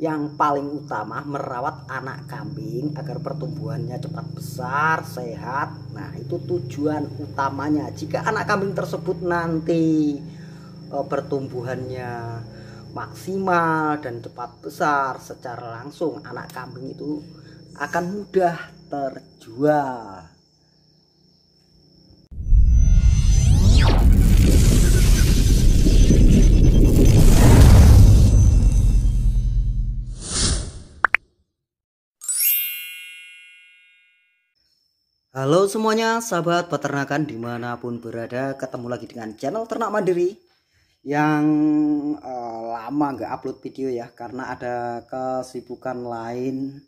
yang paling utama merawat anak kambing agar pertumbuhannya cepat besar, sehat. Nah, itu tujuan utamanya. Jika anak kambing tersebut nanti e, pertumbuhannya maksimal dan cepat besar secara langsung, anak kambing itu akan mudah terjual. Halo semuanya, sahabat peternakan dimanapun berada, ketemu lagi dengan channel Ternak Mandiri yang eh, lama nggak upload video ya karena ada kesibukan lain.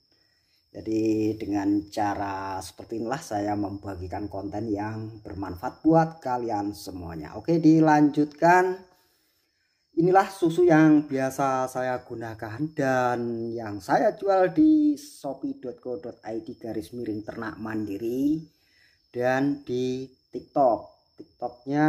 Jadi dengan cara seperti inilah saya membagikan konten yang bermanfaat buat kalian semuanya. Oke, dilanjutkan inilah susu yang biasa saya gunakan dan yang saya jual di shopee.co.id garis miring ternak mandiri dan di tiktok tiktoknya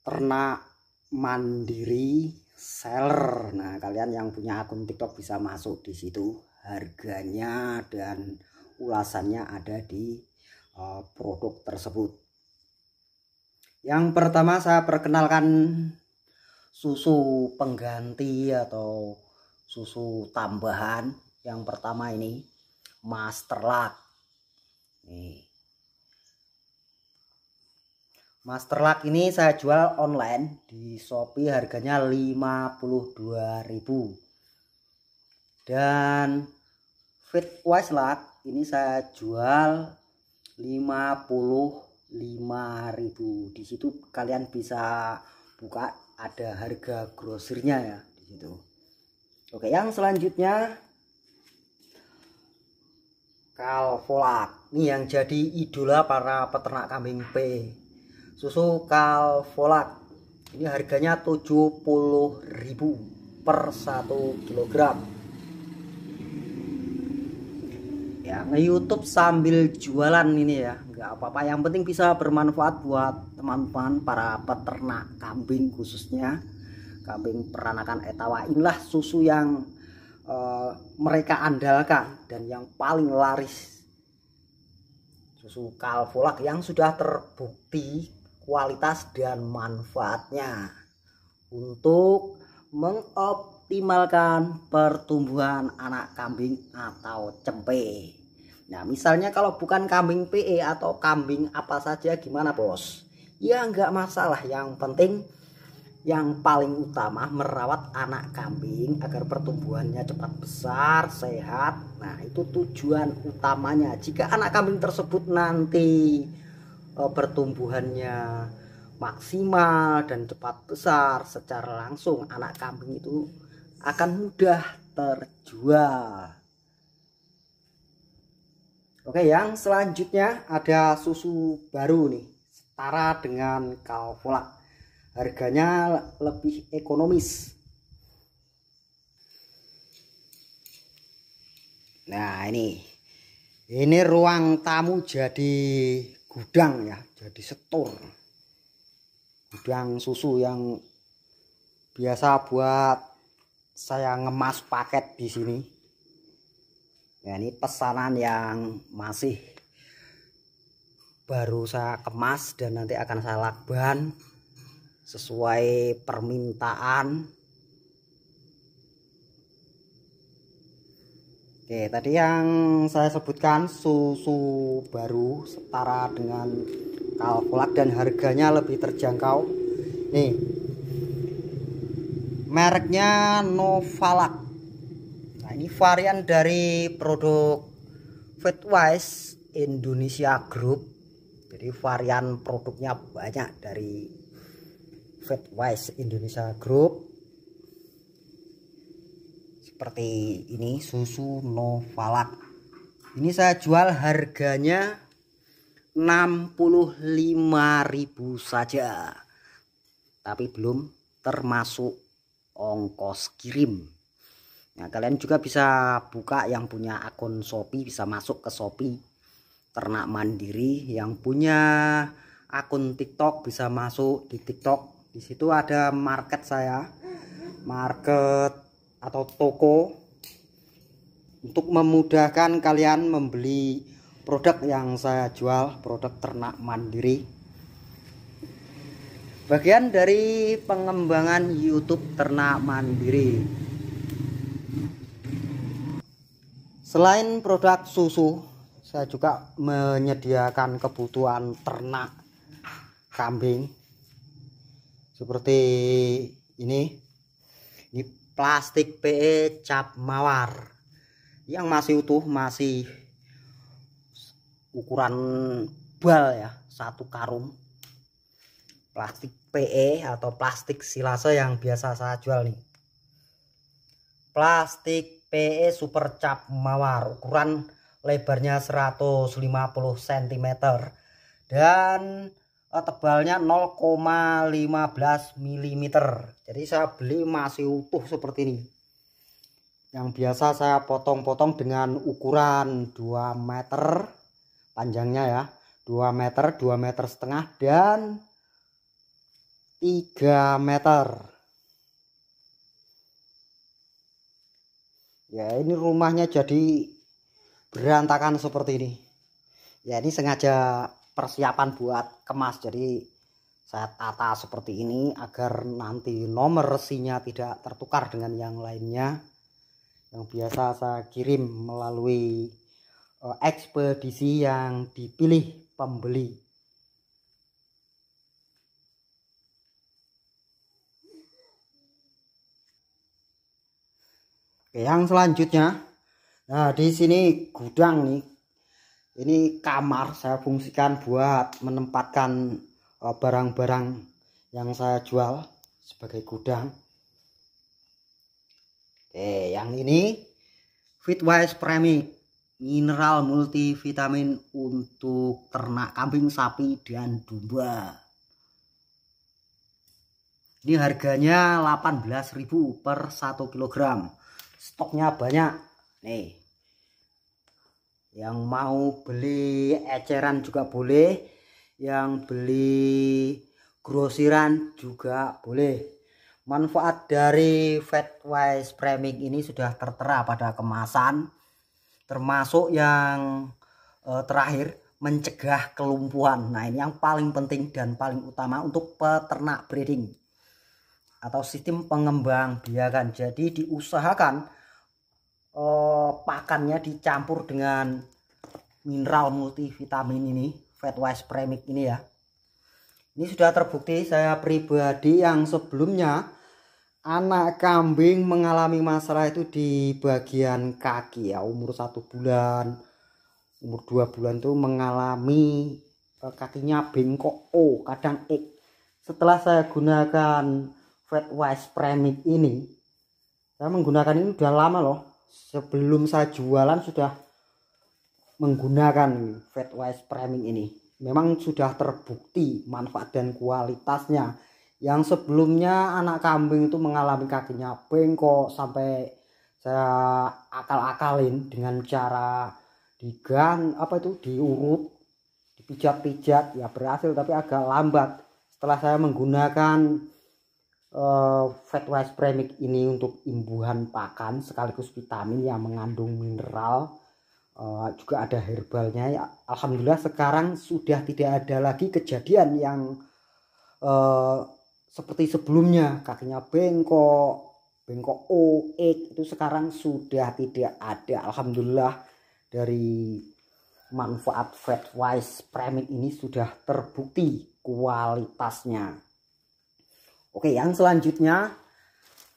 ternak mandiri seller nah kalian yang punya akun tiktok bisa masuk di situ harganya dan ulasannya ada di eh, produk tersebut yang pertama saya perkenalkan susu pengganti atau susu tambahan. Yang pertama ini Master Lak. Nih. Master Lak ini saya jual online di Shopee harganya 52.000. Dan Fit Wise Lak ini saya jual 50 5000 di situ kalian bisa buka ada harga grosirnya ya di situ oke yang selanjutnya kalvolat ini yang jadi idola para peternak kambing P susu kalvolat ini harganya 70.000 per 1 kg ya nge YouTube sambil jualan ini ya nggak apa-apa yang penting bisa bermanfaat buat teman-teman para peternak kambing khususnya kambing peranakan etawa inilah susu yang uh, mereka andalkan dan yang paling laris susu kalvolak yang sudah terbukti kualitas dan manfaatnya untuk mengoptimalkan pertumbuhan anak kambing atau cempe. Nah, misalnya kalau bukan kambing PE atau kambing apa saja gimana, Bos? Ya enggak masalah, yang penting yang paling utama merawat anak kambing agar pertumbuhannya cepat besar, sehat. Nah, itu tujuan utamanya. Jika anak kambing tersebut nanti e, pertumbuhannya maksimal dan cepat besar secara langsung, anak kambing itu akan mudah terjual. Oke, yang selanjutnya ada susu baru nih, setara dengan Calvola. Harganya lebih ekonomis. Nah, ini. Ini ruang tamu jadi gudang ya, jadi setor. Gudang susu yang biasa buat saya ngemas paket di sini ya ini pesanan yang masih baru saya kemas dan nanti akan saya lakban sesuai permintaan Oke, tadi yang saya sebutkan susu baru setara dengan kalkulat dan harganya lebih terjangkau. Nih. Mereknya Novalak. Nah, ini varian dari produk Fitwise Indonesia Group. Jadi varian produknya banyak dari Fitwise Indonesia Group. Seperti ini susu Novalak. Ini saya jual harganya 65.000 saja. Tapi belum termasuk ongkos kirim. Nah, kalian juga bisa buka yang punya akun Shopee bisa masuk ke Shopee Ternak Mandiri yang punya akun TikTok bisa masuk di TikTok. Di situ ada market saya. Market atau toko untuk memudahkan kalian membeli produk yang saya jual, produk ternak mandiri. Bagian dari pengembangan YouTube ternak mandiri. Selain produk susu, saya juga menyediakan kebutuhan ternak kambing seperti ini. Ini plastik PE cap mawar yang masih utuh, masih ukuran bal ya, satu karung. Plastik PE atau plastik silase yang biasa saya jual nih. Plastik PE Super Cap Mawar ukuran lebarnya 150 cm dan eh, tebalnya 0,15 mm jadi saya beli masih utuh seperti ini yang biasa saya potong-potong dengan ukuran 2 meter panjangnya ya 2 meter 2 meter setengah dan 3 meter ya ini rumahnya jadi berantakan seperti ini ya ini sengaja persiapan buat kemas jadi saya tata seperti ini agar nanti nomor resinya tidak tertukar dengan yang lainnya yang biasa saya kirim melalui eh, ekspedisi yang dipilih pembeli Oke, yang selanjutnya. Nah, di sini gudang nih. Ini kamar saya fungsikan buat menempatkan e, barang-barang yang saya jual sebagai gudang. Oke, yang ini Fitwise Premix mineral multivitamin untuk ternak kambing, sapi, dan domba. Ini harganya 18.000 per 1 kilogram stoknya banyak nih yang mau beli eceran juga boleh yang beli grosiran juga boleh manfaat dari fatwise framing ini sudah tertera pada kemasan termasuk yang eh, terakhir mencegah kelumpuhan nah ini yang paling penting dan paling utama untuk peternak breeding atau sistem pengembang biakan. Jadi diusahakan eh, pakannya dicampur dengan mineral multivitamin ini, Fatwise Premix ini ya. Ini sudah terbukti saya pribadi yang sebelumnya anak kambing mengalami masalah itu di bagian kaki ya umur satu bulan umur dua bulan itu mengalami eh, kakinya bengkok oh kadang ek setelah saya gunakan wise Premix ini saya menggunakan ini udah lama loh sebelum saya jualan sudah menggunakan wise Premix ini memang sudah terbukti manfaat dan kualitasnya yang sebelumnya anak kambing itu mengalami kakinya bengkok sampai saya akal-akalin dengan cara digang apa itu diurut dipijat-pijat ya berhasil tapi agak lambat setelah saya menggunakan uh, fat rice premix ini untuk imbuhan pakan sekaligus vitamin yang mengandung mineral uh, juga ada herbalnya ya alhamdulillah sekarang sudah tidak ada lagi kejadian yang uh, seperti sebelumnya kakinya bengkok bengkok OX itu sekarang sudah tidak ada alhamdulillah dari manfaat wise premix ini sudah terbukti kualitasnya Oke, yang selanjutnya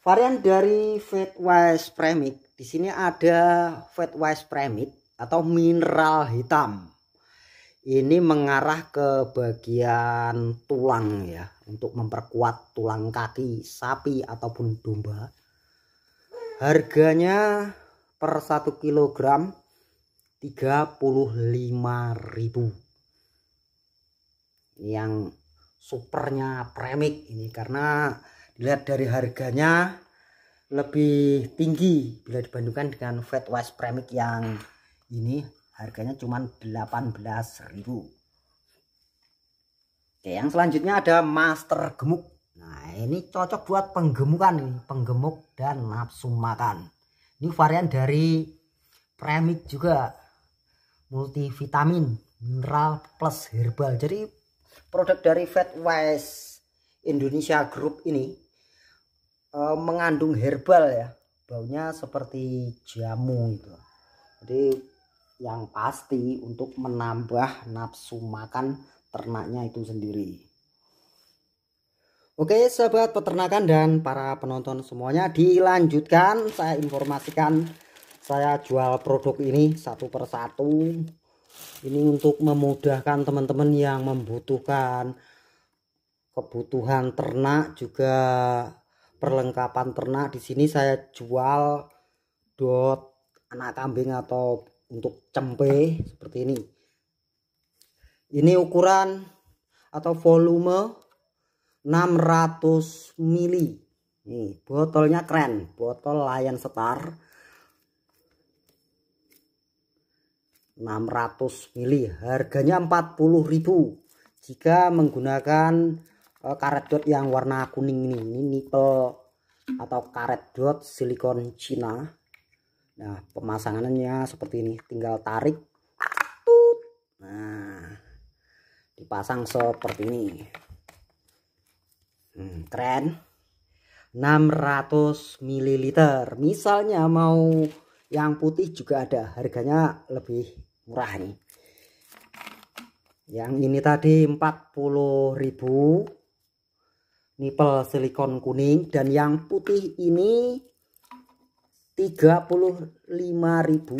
varian dari Fatwise Premix. Di sini ada Fatwise Premix atau mineral hitam. Ini mengarah ke bagian tulang ya, untuk memperkuat tulang kaki sapi ataupun domba. Harganya per 1 kilogram 35.000. Yang supernya premik ini karena dilihat dari harganya lebih tinggi bila dibandingkan dengan Fat wise premik yang ini harganya cuma 18.000 Oke yang selanjutnya ada master gemuk nah ini cocok buat penggemukan nih penggemuk dan nafsu makan ini varian dari premik juga multivitamin mineral plus herbal jadi produk dari Fatwise Indonesia Group ini e, mengandung herbal ya baunya seperti jamu itu jadi yang pasti untuk menambah nafsu makan ternaknya itu sendiri Oke sahabat peternakan dan para penonton semuanya dilanjutkan saya informasikan saya jual produk ini satu persatu ini untuk memudahkan teman-teman yang membutuhkan kebutuhan ternak juga perlengkapan ternak di sini saya jual dot anak kambing atau untuk cempe seperti ini ini ukuran atau volume 600 mili nih botolnya keren botol Lion Star 600 mili harganya 40.000 jika menggunakan uh, karet dot yang warna kuning ini ini nipel atau karet dot silikon Cina nah pemasangannya seperti ini tinggal tarik nah dipasang seperti ini hmm, keren 600 ml misalnya mau yang putih juga ada harganya lebih murah nih yang ini tadi 40.000 nipel silikon kuning dan yang putih ini 35.000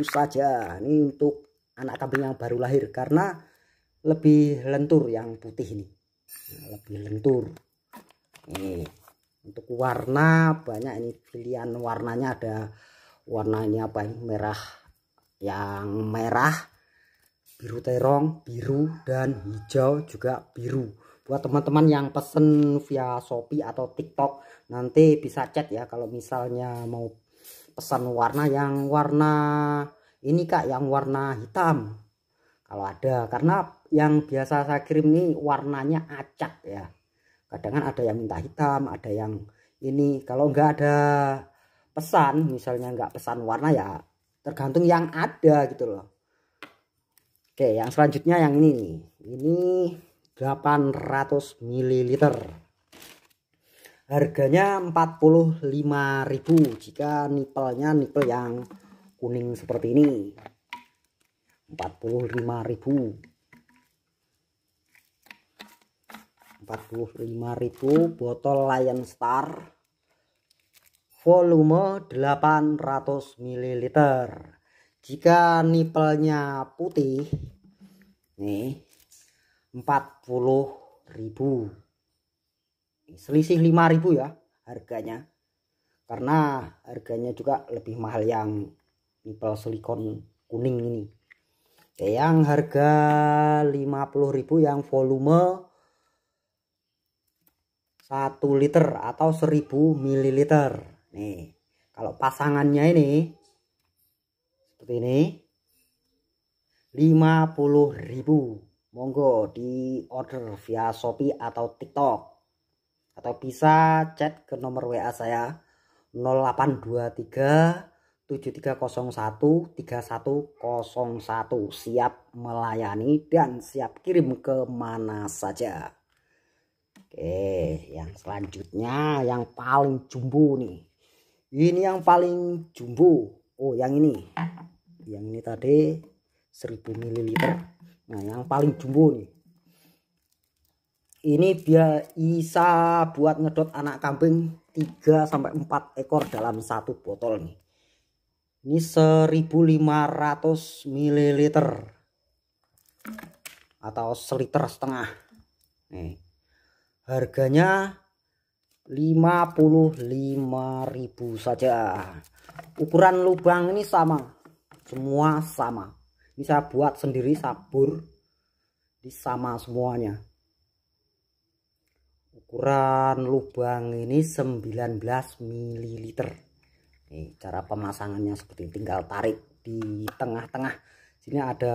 saja ini untuk anak kambing yang baru lahir karena lebih lentur yang putih ini nah, lebih lentur ini untuk warna banyak ini pilihan warnanya ada warnanya apa ini merah yang merah biru terong biru dan hijau juga biru buat teman-teman yang pesen via Shopee atau TikTok nanti bisa chat ya kalau misalnya mau pesan warna yang warna ini kak yang warna hitam kalau ada karena yang biasa saya kirim ini warnanya acak ya kadang ada yang minta hitam ada yang ini kalau nggak ada pesan misalnya nggak pesan warna ya tergantung yang ada gitu loh Oke, yang selanjutnya yang ini nih. Ini 800 ml. Harganya 45.000 jika nipelnya nipel yang kuning seperti ini. 45.000. 45.000 botol Lion Star volume 800 ml jika nipelnya putih nih 40.000 selisih 5.000 ya harganya karena harganya juga lebih mahal yang nipel silikon kuning ini yang harga 50.000 yang volume 1 liter atau 1000 ml nih kalau pasangannya ini seperti ini 50.000 monggo di order via Shopee atau TikTok atau bisa chat ke nomor WA saya 0823 7301 3101 siap melayani dan siap kirim ke mana saja Oke yang selanjutnya yang paling jumbo nih ini yang paling jumbo Oh yang ini yang ini tadi 1000 ml nah yang paling jumbo nih ini dia bisa buat ngedot anak kambing 3 sampai 4 ekor dalam satu botol nih ini 1500 ml atau seliter setengah nih harganya 55.000 saja ukuran lubang ini sama semua sama ini saya buat sendiri sabur di sama semuanya ukuran lubang ini 19 ml Nih, cara pemasangannya seperti ini. tinggal tarik di tengah-tengah sini ada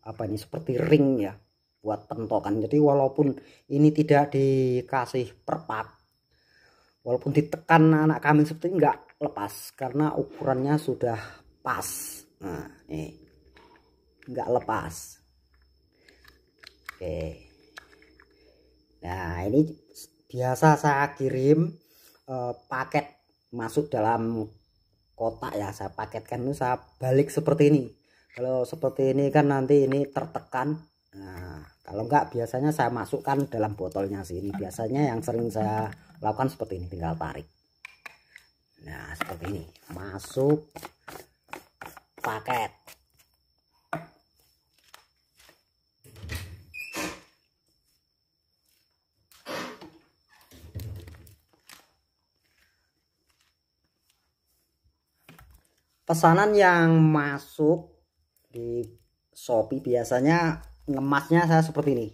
apa ini seperti ring ya buat pentokan jadi walaupun ini tidak dikasih perpat walaupun ditekan anak kami seperti ini nggak lepas karena ukurannya sudah pas nah nih nggak lepas oke nah ini biasa saya kirim eh, paket masuk dalam kotak ya saya paketkan itu saya balik seperti ini kalau seperti ini kan nanti ini tertekan nah kalau enggak biasanya saya masukkan dalam botolnya sini biasanya yang sering saya lakukan seperti ini tinggal tarik nah seperti ini masuk paket pesanan yang masuk di Shopee biasanya ngemasnya saya seperti ini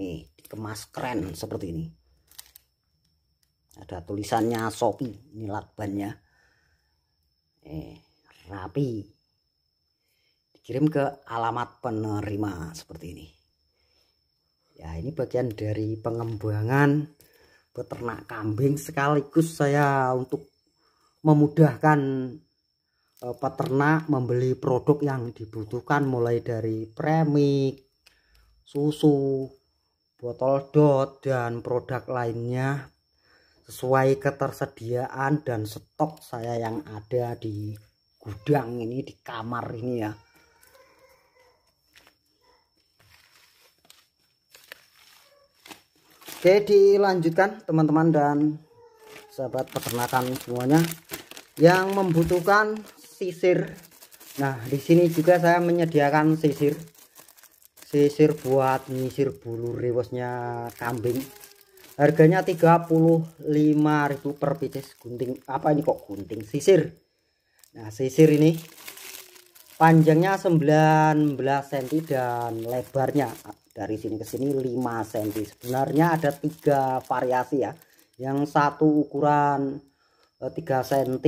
nih dikemas keren seperti ini ada tulisannya Shopee ini lakbannya eh rapi kirim ke alamat penerima seperti ini ya ini bagian dari pengembangan peternak kambing sekaligus saya untuk memudahkan e, peternak membeli produk yang dibutuhkan mulai dari premik susu botol dot dan produk lainnya sesuai ketersediaan dan stok saya yang ada di gudang ini di kamar ini ya Oke dilanjutkan teman-teman dan sahabat peternakan semuanya yang membutuhkan sisir nah di sini juga saya menyediakan sisir sisir buat nyisir bulu rewesnya kambing harganya 35.000 per pieces gunting apa ini kok gunting sisir nah sisir ini panjangnya 19 cm dan lebarnya dari sini ke sini 5 cm sebenarnya ada tiga variasi ya yang satu ukuran 3 eh, cm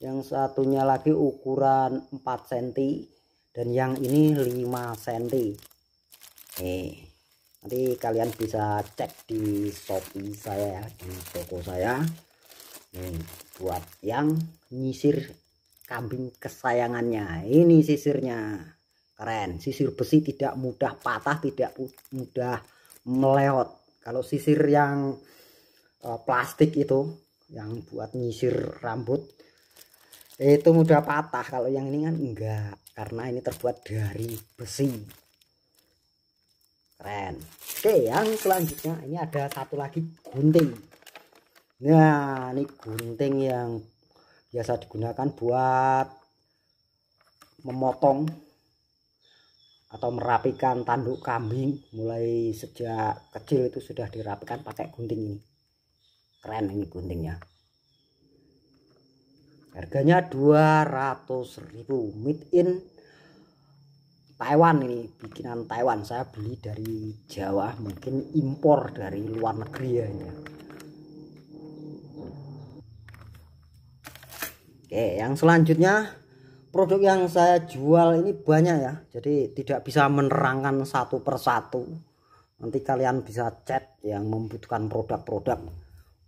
yang satunya lagi ukuran 4 cm dan yang ini 5 cm nih nanti kalian bisa cek di shopee saya ya, di toko saya nih buat yang nyisir kambing kesayangannya ini sisirnya keren sisir besi tidak mudah patah tidak mudah meleot kalau sisir yang eh, plastik itu yang buat nyisir rambut itu mudah patah kalau yang ini kan enggak karena ini terbuat dari besi keren oke yang selanjutnya ini ada satu lagi gunting nah ini gunting yang biasa digunakan buat memotong atau merapikan tanduk kambing mulai sejak kecil itu sudah dirapikan pakai gunting ini keren ini guntingnya harganya 200.000 mid in Taiwan ini bikinan Taiwan saya beli dari Jawa mungkin impor dari luar negeri ya ini. Ya. Oke yang selanjutnya produk yang saya jual ini banyak ya jadi tidak bisa menerangkan satu persatu nanti kalian bisa chat yang membutuhkan produk-produk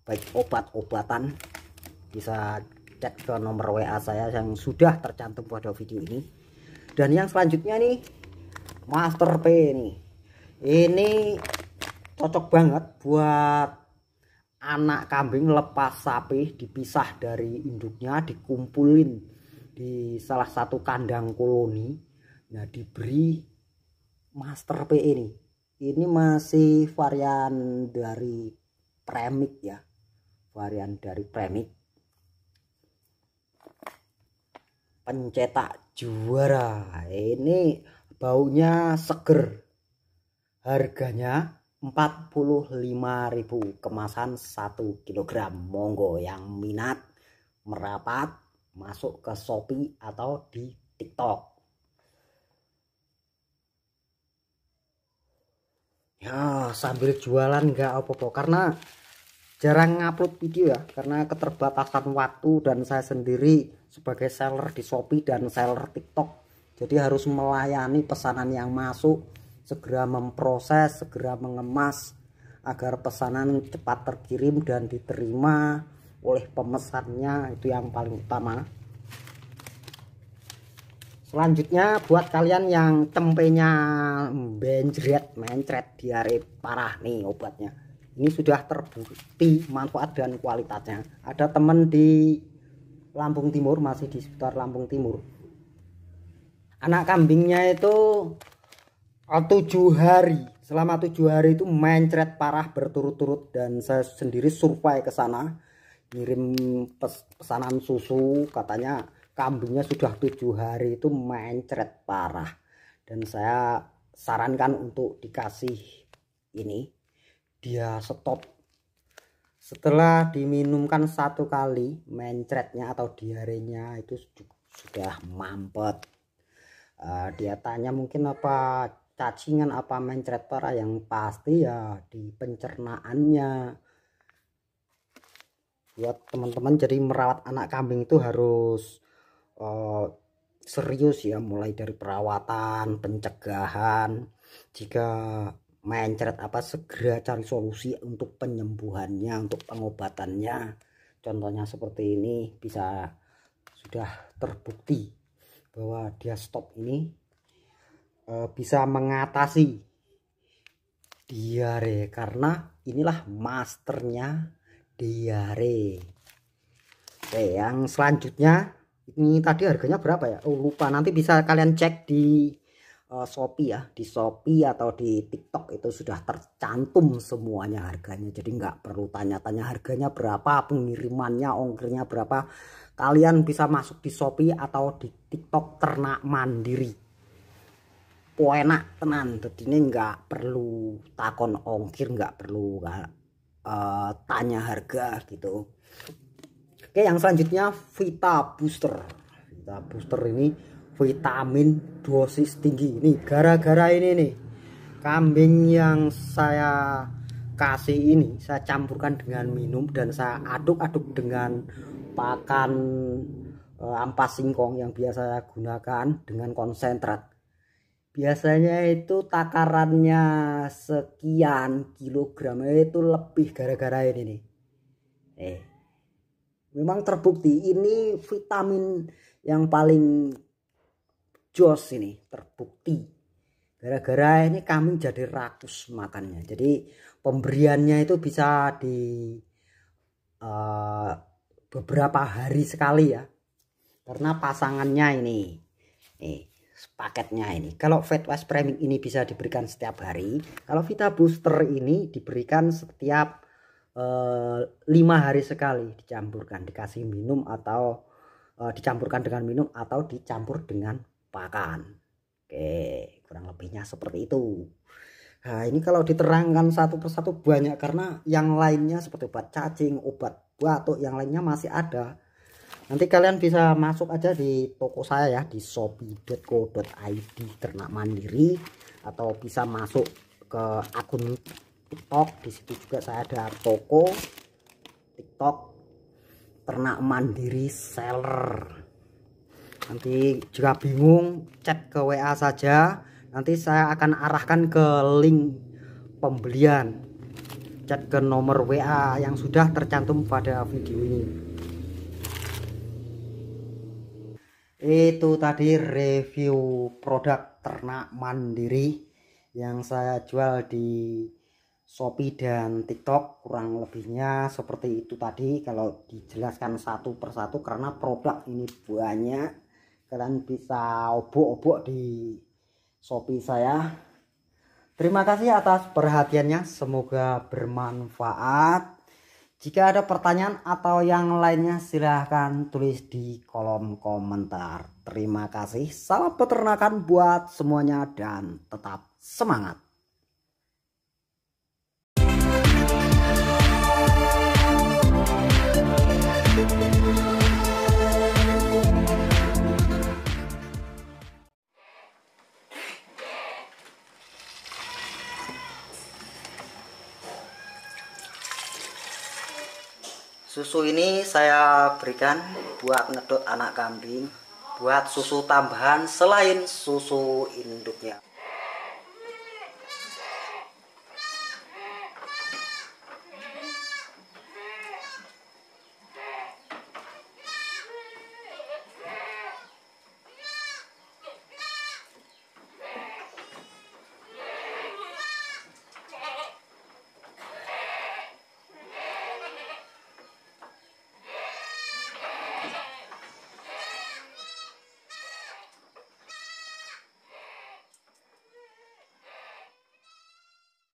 baik obat-obatan bisa chat ke nomor WA saya yang sudah tercantum pada video ini dan yang selanjutnya nih Master P ini ini cocok banget buat anak kambing lepas sapi dipisah dari induknya dikumpulin di salah satu kandang koloni nah diberi master PE ini ini masih varian dari premik ya varian dari premik pencetak juara ini baunya seger harganya 45.000 kemasan 1 kg monggo yang minat merapat masuk ke Shopee atau di TikTok. Ya, sambil jualan nggak apa-apa karena jarang ngupload video ya karena keterbatasan waktu dan saya sendiri sebagai seller di Shopee dan seller TikTok. Jadi harus melayani pesanan yang masuk, segera memproses, segera mengemas agar pesanan cepat terkirim dan diterima oleh pemesannya itu yang paling utama selanjutnya buat kalian yang tempenya benjret mencret diare parah nih obatnya ini sudah terbukti manfaat dan kualitasnya ada temen di Lampung Timur masih di sekitar Lampung Timur anak kambingnya itu eh, tujuh hari selama tujuh hari itu mencret parah berturut-turut dan saya sendiri survei ke sana ngirim pes pesanan susu katanya kambingnya sudah tujuh hari itu mencret parah dan saya sarankan untuk dikasih ini dia stop setelah diminumkan satu kali mencretnya atau diarenya itu sudah mampet uh, dia tanya mungkin apa cacingan apa mencret parah yang pasti ya di pencernaannya buat teman-teman jadi merawat anak kambing itu harus uh, serius ya mulai dari perawatan pencegahan jika mencret apa segera cari solusi untuk penyembuhannya untuk pengobatannya contohnya seperti ini bisa sudah terbukti bahwa dia stop ini e, bisa mengatasi diare karena inilah masternya diare oke yang selanjutnya ini tadi harganya berapa ya oh lupa nanti bisa kalian cek di uh, Shopee ya di Shopee atau di TikTok itu sudah tercantum semuanya harganya jadi nggak perlu tanya-tanya harganya berapa pengirimannya ongkirnya berapa kalian bisa masuk di Shopee atau di TikTok ternak mandiri enak tenan jadi ini nggak perlu takon ongkir nggak perlu Eh, tanya harga gitu oke yang selanjutnya Vita Booster Vita Booster ini vitamin dosis tinggi ini gara-gara ini nih kambing yang saya kasih ini saya campurkan dengan minum dan saya aduk-aduk dengan pakan eh, ampas singkong yang biasa saya gunakan dengan konsentrat biasanya itu takarannya sekian kilogram itu lebih gara-gara ini nih eh memang terbukti ini vitamin yang paling jos ini terbukti gara-gara ini kami jadi ratus makannya jadi pemberiannya itu bisa di uh, beberapa hari sekali ya karena pasangannya ini nih paketnya ini. Kalau fat wash priming ini bisa diberikan setiap hari. Kalau Vita Booster ini diberikan setiap eh, lima hari sekali dicampurkan, dikasih minum atau uh, dicampurkan dengan minum atau dicampur dengan pakan. Oke, kurang lebihnya seperti itu. Nah, ini kalau diterangkan satu persatu banyak karena yang lainnya seperti obat cacing, obat batuk, yang lainnya masih ada nanti kalian bisa masuk aja di toko saya ya di shopee.co.id ternak mandiri atau bisa masuk ke akun tiktok di situ juga saya ada toko tiktok ternak mandiri seller nanti jika bingung chat ke WA saja nanti saya akan arahkan ke link pembelian chat ke nomor WA yang sudah tercantum pada video ini itu tadi review produk ternak mandiri yang saya jual di Shopee dan TikTok kurang lebihnya seperti itu tadi kalau dijelaskan satu persatu karena produk ini banyak kalian bisa obok-obok di Shopee saya terima kasih atas perhatiannya semoga bermanfaat jika ada pertanyaan atau yang lainnya silahkan tulis di kolom komentar. Terima kasih, salam peternakan buat semuanya dan tetap semangat. Susu ini saya berikan buat ngedot anak kambing, buat susu tambahan selain susu induknya.